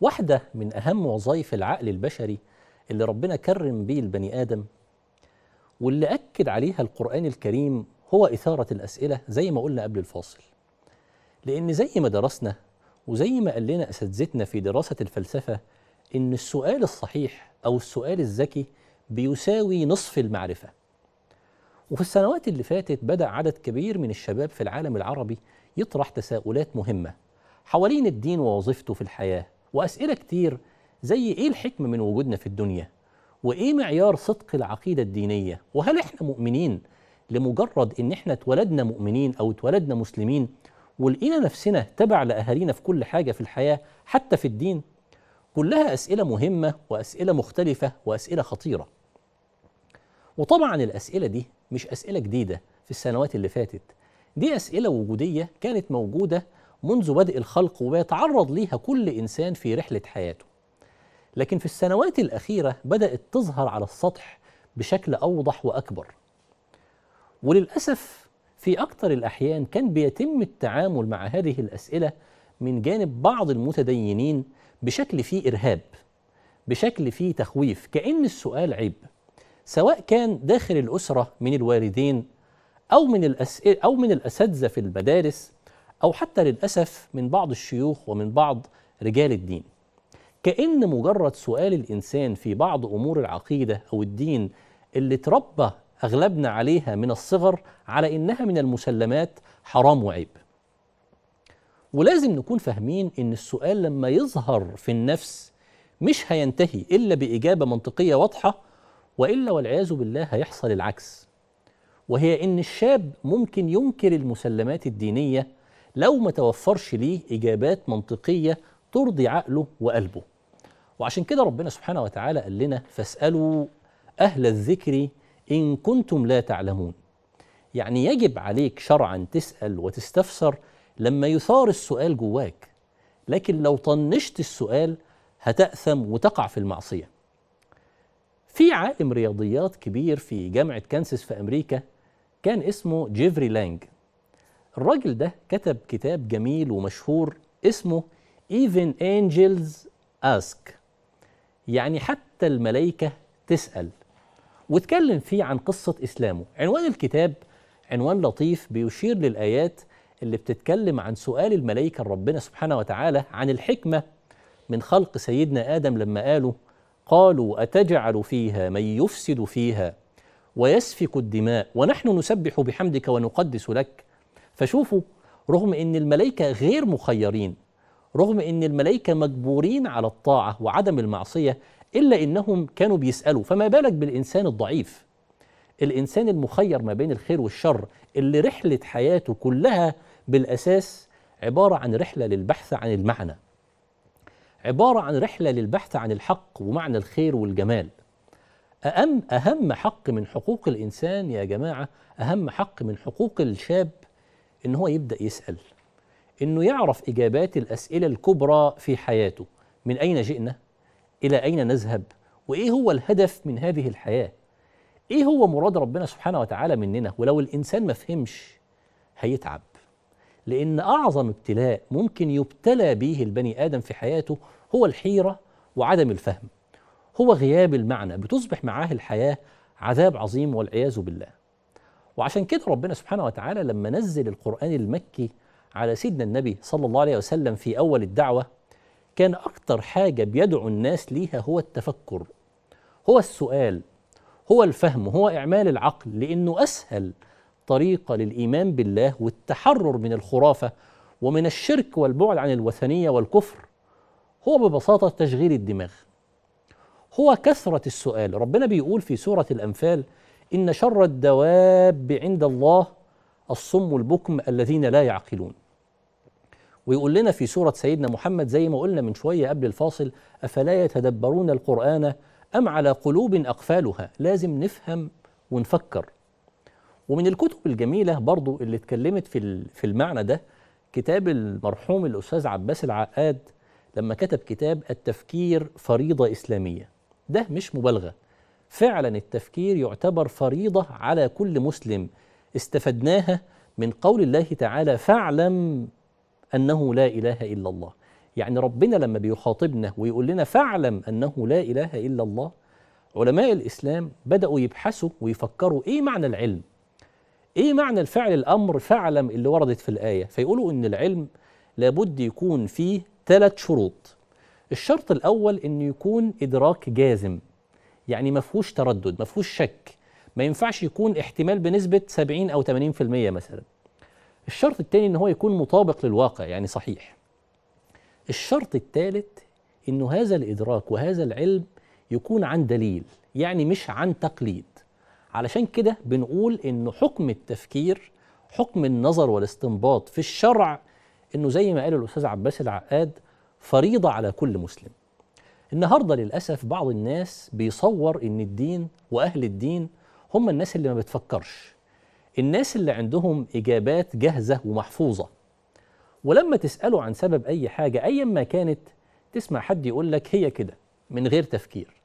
واحدة من أهم وظائف العقل البشري اللي ربنا كرم بيه البني آدم واللي أكد عليها القرآن الكريم هو إثارة الأسئلة زي ما قلنا قبل الفاصل لأن زي ما درسنا وزي ما قال لنا أساتذتنا في دراسة الفلسفة إن السؤال الصحيح أو السؤال الذكي بيساوي نصف المعرفة وفي السنوات اللي فاتت بدأ عدد كبير من الشباب في العالم العربي يطرح تساؤلات مهمة حوالين الدين ووظيفته في الحياة وأسئلة كتير زي إيه الحكمة من وجودنا في الدنيا وإيه معيار صدق العقيدة الدينية وهل إحنا مؤمنين لمجرد إن إحنا اتولدنا مؤمنين أو اتولدنا مسلمين ولقينا نفسنا تبع لأهالينا في كل حاجة في الحياة حتى في الدين كلها أسئلة مهمة وأسئلة مختلفة وأسئلة خطيرة وطبعا الأسئلة دي مش أسئلة جديدة في السنوات اللي فاتت دي أسئلة وجودية كانت موجودة منذ بدء الخلق وبيتعرض ليها كل إنسان في رحلة حياته لكن في السنوات الأخيرة بدأت تظهر على السطح بشكل أوضح وأكبر وللأسف في أكثر الأحيان كان بيتم التعامل مع هذه الأسئلة من جانب بعض المتدينين بشكل فيه إرهاب بشكل فيه تخويف كأن السؤال عيب سواء كان داخل الأسرة من الوالدين أو من الأسئلة أو من الأساتذة في المدارس أو حتى للأسف من بعض الشيوخ ومن بعض رجال الدين كأن مجرد سؤال الإنسان في بعض أمور العقيدة أو الدين اللي تربى أغلبنا عليها من الصغر على إنها من المسلمات حرام وعيب ولازم نكون فاهمين إن السؤال لما يظهر في النفس مش هينتهي إلا بإجابة منطقية واضحة وإلا والعياذ بالله هيحصل العكس وهي إن الشاب ممكن ينكر المسلمات الدينية لو ما توفرش ليه إجابات منطقية ترضي عقله وقلبه وعشان كده ربنا سبحانه وتعالى قال لنا فاسألوا أهل الذكر إن كنتم لا تعلمون يعني يجب عليك شرعا تسأل وتستفسر لما يثار السؤال جواك لكن لو طنشت السؤال هتأثم وتقع في المعصية في عالم رياضيات كبير في جامعة كانساس في أمريكا كان اسمه جيفري لانج الراجل ده كتب كتاب جميل ومشهور اسمه Even Angels Ask يعني حتى الملائكة تسأل واتكلم فيه عن قصة إسلامه عنوان الكتاب عنوان لطيف بيشير للآيات اللي بتتكلم عن سؤال الملائكة ربنا سبحانه وتعالى عن الحكمة من خلق سيدنا آدم لما قالوا قالوا أتجعل فيها من يفسد فيها ويسفك الدماء ونحن نسبح بحمدك ونقدس لك فشوفوا رغم ان الملائكه غير مخيرين رغم ان الملائكه مجبورين على الطاعه وعدم المعصيه الا انهم كانوا بيسالوا فما بالك بالانسان الضعيف الانسان المخير ما بين الخير والشر اللي رحله حياته كلها بالاساس عباره عن رحله للبحث عن المعنى عباره عن رحله للبحث عن الحق ومعنى الخير والجمال أهم أهم حق من حقوق الإنسان يا جماعة أهم حق من حقوق الشاب ان هو يبدا يسال انه يعرف اجابات الاسئله الكبرى في حياته من اين جئنا الى اين نذهب وايه هو الهدف من هذه الحياه ايه هو مراد ربنا سبحانه وتعالى مننا ولو الانسان ما فهمش هيتعب لان اعظم ابتلاء ممكن يبتلى به البني ادم في حياته هو الحيره وعدم الفهم هو غياب المعنى بتصبح معاه الحياه عذاب عظيم والعياذ بالله وعشان كده ربنا سبحانه وتعالى لما نزل القرآن المكي على سيدنا النبي صلى الله عليه وسلم في أول الدعوة كان أكتر حاجة بيدعو الناس ليها هو التفكر هو السؤال هو الفهم هو إعمال العقل لأنه أسهل طريقة للإيمان بالله والتحرر من الخرافة ومن الشرك والبعد عن الوثنية والكفر هو ببساطة تشغيل الدماغ هو كثرة السؤال ربنا بيقول في سورة الأنفال إن شر الدواب عند الله الصم البكم الذين لا يعقلون ويقول لنا في سورة سيدنا محمد زي ما قلنا من شوية قبل الفاصل أفلا يتدبرون القرآن أم على قلوب أقفالها لازم نفهم ونفكر ومن الكتب الجميلة برضو اللي اتكلمت في, في المعنى ده كتاب المرحوم الأستاذ عباس العقاد لما كتب كتاب التفكير فريضة إسلامية ده مش مبالغة فعلا التفكير يعتبر فريضة على كل مسلم استفدناها من قول الله تعالى فاعلم أنه لا إله إلا الله يعني ربنا لما بيخاطبنا ويقول لنا فاعلم أنه لا إله إلا الله علماء الإسلام بدأوا يبحثوا ويفكروا إيه معنى العلم إيه معنى الفعل الأمر فاعلم اللي وردت في الآية فيقولوا إن العلم لابد يكون فيه ثلاث شروط الشرط الأول إنه يكون إدراك جازم يعني ما فيهوش تردد ما فيهوش شك ما ينفعش يكون احتمال بنسبه 70 او 80% مثلا الشرط الثاني ان هو يكون مطابق للواقع يعني صحيح الشرط الثالث انه هذا الادراك وهذا العلم يكون عن دليل يعني مش عن تقليد علشان كده بنقول ان حكم التفكير حكم النظر والاستنباط في الشرع انه زي ما قال الاستاذ عباس العقاد فريضه على كل مسلم النهارده للاسف بعض الناس بيصور ان الدين واهل الدين هم الناس اللي ما بتفكرش الناس اللي عندهم اجابات جاهزه ومحفوظه ولما تساله عن سبب اي حاجه ايا ما كانت تسمع حد يقول لك هي كده من غير تفكير